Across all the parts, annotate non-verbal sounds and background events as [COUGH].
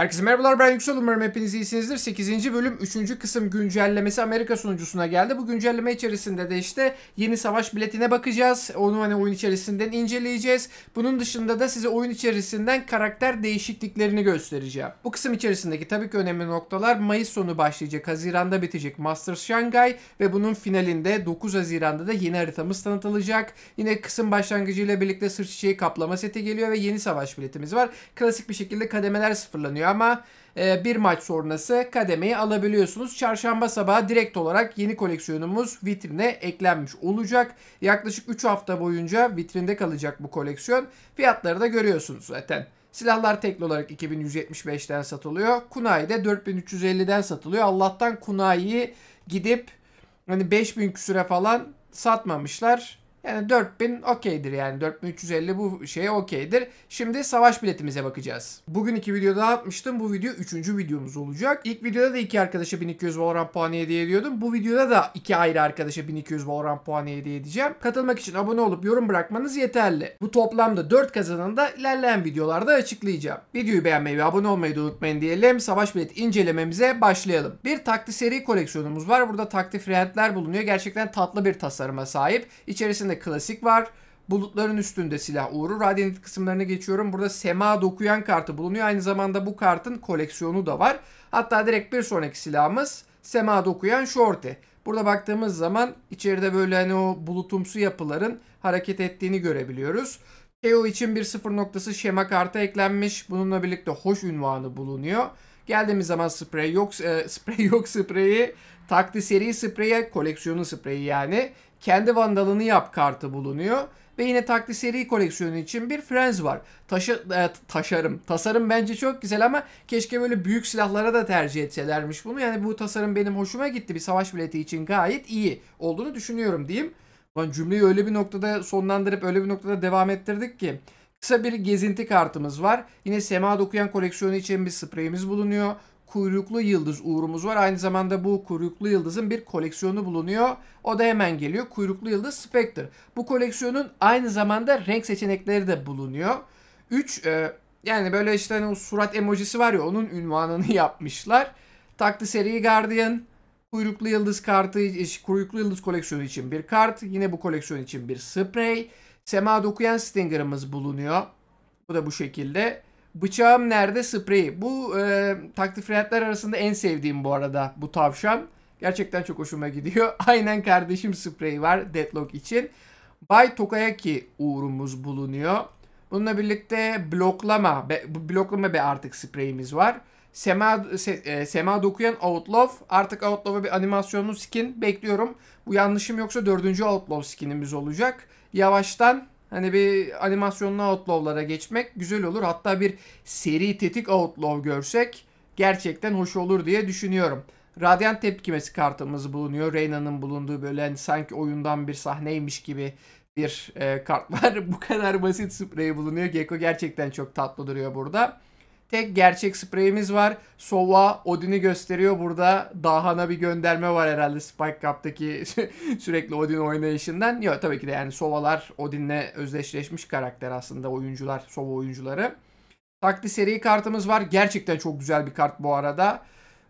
Herkese merhabalar ben Yüksel umarım hepiniz iyisinizdir. 8. bölüm 3. kısım güncellemesi Amerika sunucusuna geldi. Bu güncelleme içerisinde de işte yeni savaş biletine bakacağız. Onu hani oyun içerisinden inceleyeceğiz. Bunun dışında da size oyun içerisinden karakter değişikliklerini göstereceğim. Bu kısım içerisindeki tabii ki önemli noktalar Mayıs sonu başlayacak, Haziran'da bitecek Masters Shanghai ve bunun finalinde 9 Haziran'da da yeni haritamız tanıtılacak. Yine kısım başlangıcıyla birlikte sır çiçeği kaplama seti geliyor ve yeni savaş biletimiz var. Klasik bir şekilde kademeler sıfırlanıyor ama e, bir maç sonrası kademeyi alabiliyorsunuz. Çarşamba sabahı direkt olarak yeni koleksiyonumuz vitrine eklenmiş olacak. Yaklaşık 3 hafta boyunca vitrinde kalacak bu koleksiyon. Fiyatları da görüyorsunuz zaten. Silahlar tekli olarak 2175'ten satılıyor. Kunai de 4350'den satılıyor. Allah'tan Kunai'yi gidip hani 5000 küsüre falan satmamışlar. Yani 4000 okeydir yani 4350 bu şeye okeydir. Şimdi savaş biletimize bakacağız. Bugün iki video daha atmıştım. Bu video üçüncü videomuz olacak. İlk videoda da iki arkadaşa 1200 Valorant puanı hediye ediyordum. Bu videoda da iki ayrı arkadaşa 1200 Valorant puanı hediye edeceğim. Katılmak için abone olup yorum bırakmanız yeterli. Bu toplamda 4 kazananı da ilerleyen videolarda açıklayacağım. Videoyu beğenmeyi ve abone olmayı da unutmayın diyelim. Savaş bileti incelememize başlayalım. Bir takti seri koleksiyonumuz var. Burada takti friendler bulunuyor. Gerçekten tatlı bir tasarıma sahip. İçerisinde içerisinde klasik var. Bulutların üstünde silah uğru. Radyanit kısımlarına geçiyorum. Burada Sema Dokuyan kartı bulunuyor. Aynı zamanda bu kartın koleksiyonu da var. Hatta direkt bir sonraki silahımız Sema Dokuyan Shorty. Burada baktığımız zaman içeride böyle hani o bulutumsu yapıların hareket ettiğini görebiliyoruz. KO için bir sıfır noktası şema kartı eklenmiş. Bununla birlikte hoş ünvanı bulunuyor. Geldiğimiz zaman sprey yok, e, [LAUGHS] sprey yok spreyi, takti seri spreyi, koleksiyonu spreyi yani kendi vandalını yap kartı bulunuyor. Ve yine taklit seri koleksiyonu için bir Friends var. Taşı, e, taşarım. Tasarım bence çok güzel ama keşke böyle büyük silahlara da tercih etselermiş bunu. Yani bu tasarım benim hoşuma gitti. Bir savaş bileti için gayet iyi olduğunu düşünüyorum diyeyim. Lan cümleyi öyle bir noktada sonlandırıp öyle bir noktada devam ettirdik ki. Kısa bir gezinti kartımız var. Yine Sema Dokuyan koleksiyonu için bir spreyimiz bulunuyor kuyruklu yıldız uğrumuz var. Aynı zamanda bu kuyruklu yıldızın bir koleksiyonu bulunuyor. O da hemen geliyor. Kuyruklu yıldız Spectre. Bu koleksiyonun aynı zamanda renk seçenekleri de bulunuyor. 3 e, yani böyle işte hani o surat emojisi var ya onun ünvanını [LAUGHS] yapmışlar. Taklı seri Guardian, kuyruklu yıldız kartı, e, kuyruklu yıldız koleksiyonu için bir kart. Yine bu koleksiyon için bir sprey. Sema dokuyan Stinger'ımız bulunuyor. Bu da bu şekilde. Bıçağım nerede? Sprey. Bu e, taktifriyatlar arasında en sevdiğim bu arada bu tavşan. Gerçekten çok hoşuma gidiyor. [LAUGHS] Aynen kardeşim sprey var Deadlock için. Bay Tokayaki uğrumuz bulunuyor. Bununla birlikte bloklama, be, bloklama be artık spreyimiz var. Sema, se, e, Sema Dokuyan Outlaw. Artık Outlaw'a bir animasyonlu skin bekliyorum. Bu yanlışım yoksa dördüncü Outlaw skinimiz olacak. Yavaştan Hani bir animasyonlu Outlaw'lara geçmek güzel olur. Hatta bir seri tetik Outlaw görsek gerçekten hoş olur diye düşünüyorum. Radyant tepkimesi kartımız bulunuyor. Reyna'nın bulunduğu böyle hani sanki oyundan bir sahneymiş gibi bir e, kart var. [LAUGHS] Bu kadar basit sprey bulunuyor. Gecko gerçekten çok tatlı duruyor burada. Tek gerçek spreyimiz var. Sova Odin'i gösteriyor burada. Dahana bir gönderme var herhalde Spike Cup'taki [LAUGHS] sürekli Odin oynayışından. Yok tabii ki de yani Sovalar Odin'le özdeşleşmiş karakter aslında oyuncular, Sova oyuncuları. Takti seri kartımız var. Gerçekten çok güzel bir kart bu arada.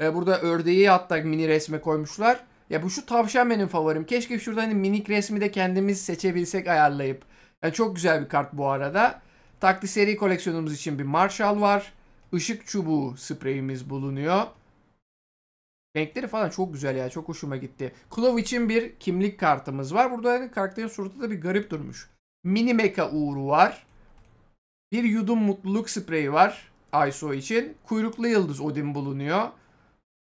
Ee, burada ördeği hatta mini resme koymuşlar. Ya bu şu tavşan benim favorim. Keşke şurada hani minik resmi de kendimiz seçebilsek ayarlayıp. Yani çok güzel bir kart bu arada. Takti seri koleksiyonumuz için bir Marshall var ışık çubuğu spreyimiz bulunuyor. Renkleri falan çok güzel ya. Çok hoşuma gitti. Clove için bir kimlik kartımız var. Burada yani karakterin suratı da bir garip durmuş. Mini Meka uğru var. Bir yudum mutluluk spreyi var. ISO için. Kuyruklu yıldız Odin bulunuyor.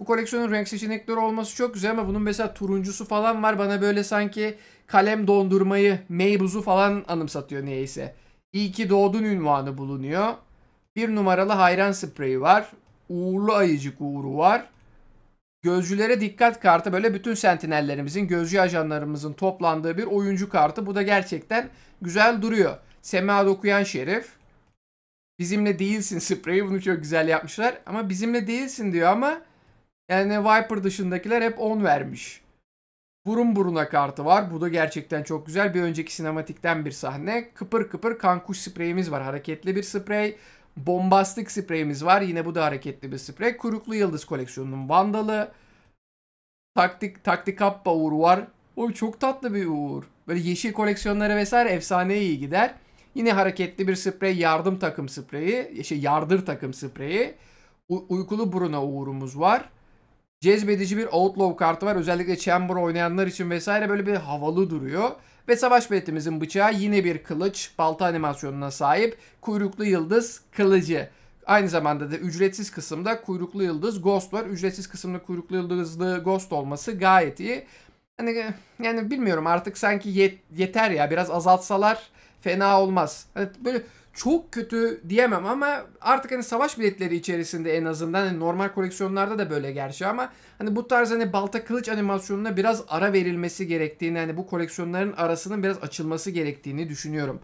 Bu koleksiyonun renk seçenekleri olması çok güzel ama bunun mesela turuncusu falan var. Bana böyle sanki kalem dondurmayı, meybuzu falan anımsatıyor neyse. İyi ki doğdun ünvanı bulunuyor. Bir numaralı hayran spreyi var. Uğurlu ayıcık uğuru var. Gözcülere dikkat kartı böyle bütün sentinellerimizin, gözcü ajanlarımızın toplandığı bir oyuncu kartı. Bu da gerçekten güzel duruyor. Sema okuyan şerif. Bizimle değilsin [LAUGHS] spreyi bunu çok güzel yapmışlar. Ama bizimle değilsin diyor ama yani Viper dışındakiler hep 10 vermiş. Burun buruna kartı var. Bu da gerçekten çok güzel. Bir önceki sinematikten bir sahne. Kıpır kıpır kan kuş spreyimiz var. Hareketli bir sprey bombastik spreyimiz var. Yine bu da hareketli bir sprey. Kuruklu Yıldız koleksiyonunun Vandalı. Taktik taktik kappa uğur var. O çok tatlı bir uğur. Böyle yeşil koleksiyonlara vesaire efsaneye iyi gider. Yine hareketli bir sprey yardım takım spreyi. Şey yardır takım spreyi. U- uykulu Bruno uğurumuz var. Cezbedici bir Outlaw kartı var. Özellikle Chamber oynayanlar için vesaire böyle bir havalı duruyor. Ve savaş biletimizin bıçağı yine bir kılıç, balta animasyonuna sahip kuyruklu yıldız kılıcı. Aynı zamanda da ücretsiz kısımda kuyruklu yıldız Ghost var. Ücretsiz kısımda kuyruklu yıldızlı Ghost olması gayet iyi. Hani yani bilmiyorum artık sanki yet, yeter ya biraz azaltsalar fena olmaz. Hani böyle çok kötü diyemem ama artık hani savaş biletleri içerisinde en azından hani normal koleksiyonlarda da böyle gerçi ama hani bu tarz hani balta kılıç animasyonuna biraz ara verilmesi gerektiğini hani bu koleksiyonların arasının biraz açılması gerektiğini düşünüyorum.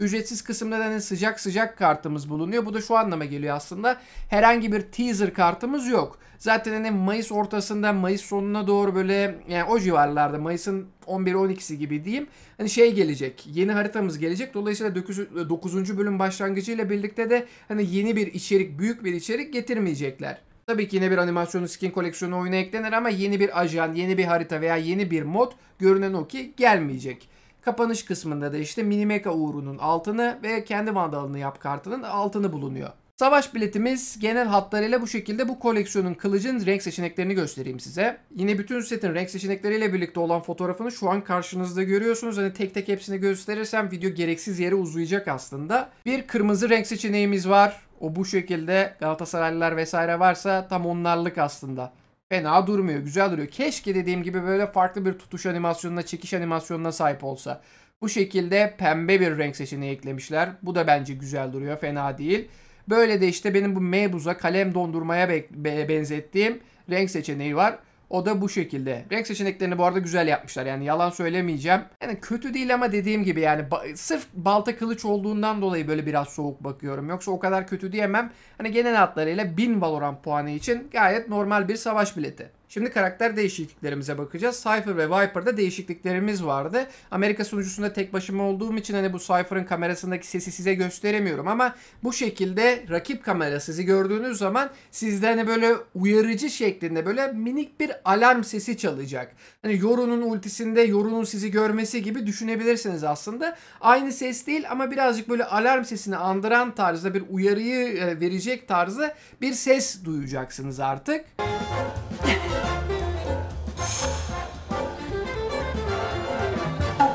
Ücretsiz kısımda da hani sıcak sıcak kartımız bulunuyor. Bu da şu anlama geliyor aslında. Herhangi bir teaser kartımız yok. Zaten hani Mayıs ortasında, Mayıs sonuna doğru böyle yani o civarlarda Mayıs'ın 11-12'si gibi diyeyim. Hani şey gelecek. Yeni haritamız gelecek. Dolayısıyla 9. bölüm başlangıcı ile birlikte de hani yeni bir içerik, büyük bir içerik getirmeyecekler. Tabii ki yine bir animasyonu skin koleksiyonu oyuna eklenir ama yeni bir ajan, yeni bir harita veya yeni bir mod görünen o ki gelmeyecek. Kapanış kısmında da işte Minimeka Uğur'unun altını ve kendi vandalını yap kartının altını bulunuyor. Savaş biletimiz genel hatlarıyla bu şekilde bu koleksiyonun kılıcın renk seçeneklerini göstereyim size. Yine bütün setin renk seçenekleriyle birlikte olan fotoğrafını şu an karşınızda görüyorsunuz. Hani tek tek hepsini gösterirsem video gereksiz yere uzayacak aslında. Bir kırmızı renk seçeneğimiz var. O bu şekilde Galatasaraylılar vesaire varsa tam onlarlık aslında fena durmuyor. Güzel duruyor. Keşke dediğim gibi böyle farklı bir tutuş animasyonuna, çekiş animasyonuna sahip olsa. Bu şekilde pembe bir renk seçeneği eklemişler. Bu da bence güzel duruyor. Fena değil. Böyle de işte benim bu mebuza kalem dondurmaya be- be- benzettiğim renk seçeneği var. O da bu şekilde. Renk seçeneklerini bu arada güzel yapmışlar. Yani yalan söylemeyeceğim. Yani kötü değil ama dediğim gibi yani ba sırf balta kılıç olduğundan dolayı böyle biraz soğuk bakıyorum. Yoksa o kadar kötü diyemem. Hani genel hatlarıyla 1000 Valorant puanı için gayet normal bir savaş bileti. Şimdi karakter değişikliklerimize bakacağız. Cypher ve Viper'da değişikliklerimiz vardı. Amerika sunucusunda tek başıma olduğum için hani bu Cypher'ın kamerasındaki sesi size gösteremiyorum ama bu şekilde rakip kamera sizi gördüğünüz zaman sizde hani böyle uyarıcı şeklinde böyle minik bir alarm sesi çalacak. Hani Yoru'nun ultisinde Yoru'nun sizi görmesi gibi düşünebilirsiniz aslında. Aynı ses değil ama birazcık böyle alarm sesini andıran tarzda bir uyarıyı e, verecek tarzda bir ses duyacaksınız artık. Müzik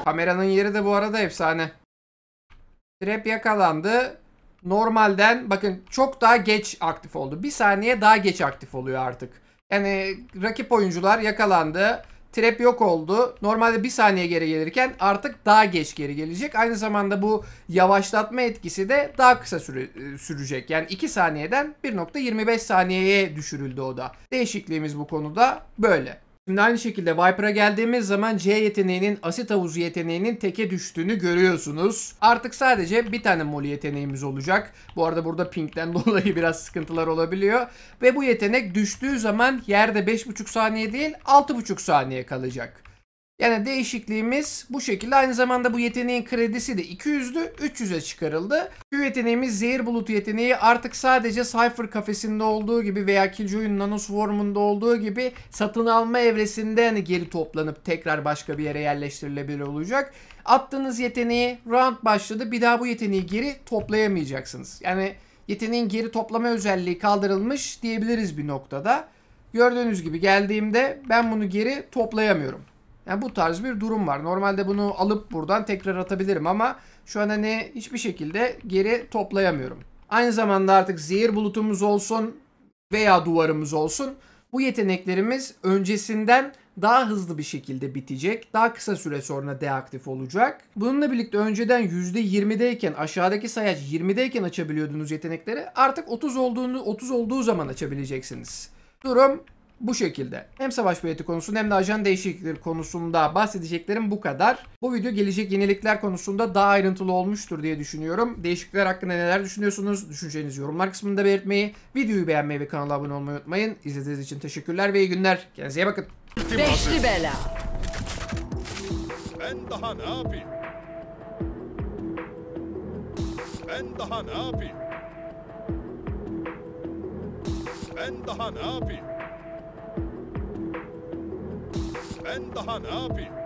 Kameranın yeri de bu arada efsane. Trap yakalandı. Normalden bakın çok daha geç aktif oldu. Bir saniye daha geç aktif oluyor artık. Yani rakip oyuncular yakalandı. Trap yok oldu. Normalde bir saniye geri gelirken artık daha geç geri gelecek. Aynı zamanda bu yavaşlatma etkisi de daha kısa süre, e, sürecek. Yani 2 saniyeden 1.25 saniyeye düşürüldü o da. Değişikliğimiz bu konuda böyle. Şimdi aynı şekilde Viper'a geldiğimiz zaman C yeteneğinin asit havuzu yeteneğinin teke düştüğünü görüyorsunuz. Artık sadece bir tane moli yeteneğimiz olacak. Bu arada burada pinkten [LAUGHS] dolayı biraz sıkıntılar olabiliyor. Ve bu yetenek düştüğü zaman yerde 5,5 saniye değil 6,5 saniye kalacak. Yani değişikliğimiz bu şekilde. Aynı zamanda bu yeteneğin kredisi de 200'dü. 300'e çıkarıldı. Bu yeteneğimiz zehir bulutu yeteneği artık sadece Cypher kafesinde olduğu gibi veya Killjoy'un Nanoswarm'unda olduğu gibi satın alma evresinde hani geri toplanıp tekrar başka bir yere yerleştirilebilir olacak. Attığınız yeteneği round başladı. Bir daha bu yeteneği geri toplayamayacaksınız. Yani yeteneğin geri toplama özelliği kaldırılmış diyebiliriz bir noktada. Gördüğünüz gibi geldiğimde ben bunu geri toplayamıyorum. Yani bu tarz bir durum var. Normalde bunu alıp buradan tekrar atabilirim ama şu an hani hiçbir şekilde geri toplayamıyorum. Aynı zamanda artık zehir bulutumuz olsun veya duvarımız olsun bu yeteneklerimiz öncesinden daha hızlı bir şekilde bitecek. Daha kısa süre sonra deaktif olacak. Bununla birlikte önceden %20'deyken aşağıdaki sayaç 20'deyken açabiliyordunuz yetenekleri. Artık 30 olduğunu 30 olduğu zaman açabileceksiniz. Durum bu şekilde. Hem savaş bileti konusunda hem de ajan değişiklikleri konusunda bahsedeceklerim bu kadar. Bu video gelecek yenilikler konusunda daha ayrıntılı olmuştur diye düşünüyorum. Değişiklikler hakkında neler düşünüyorsunuz? Düşüncenizi yorumlar kısmında belirtmeyi, videoyu beğenmeyi ve kanala abone olmayı unutmayın. İzlediğiniz için teşekkürler ve iyi günler. Kendinize iyi bakın. Beşli bela. Ben daha ne yapayım? Ben daha ne yapayım? Ben daha ne yapayım? Ben daha ne yapayım?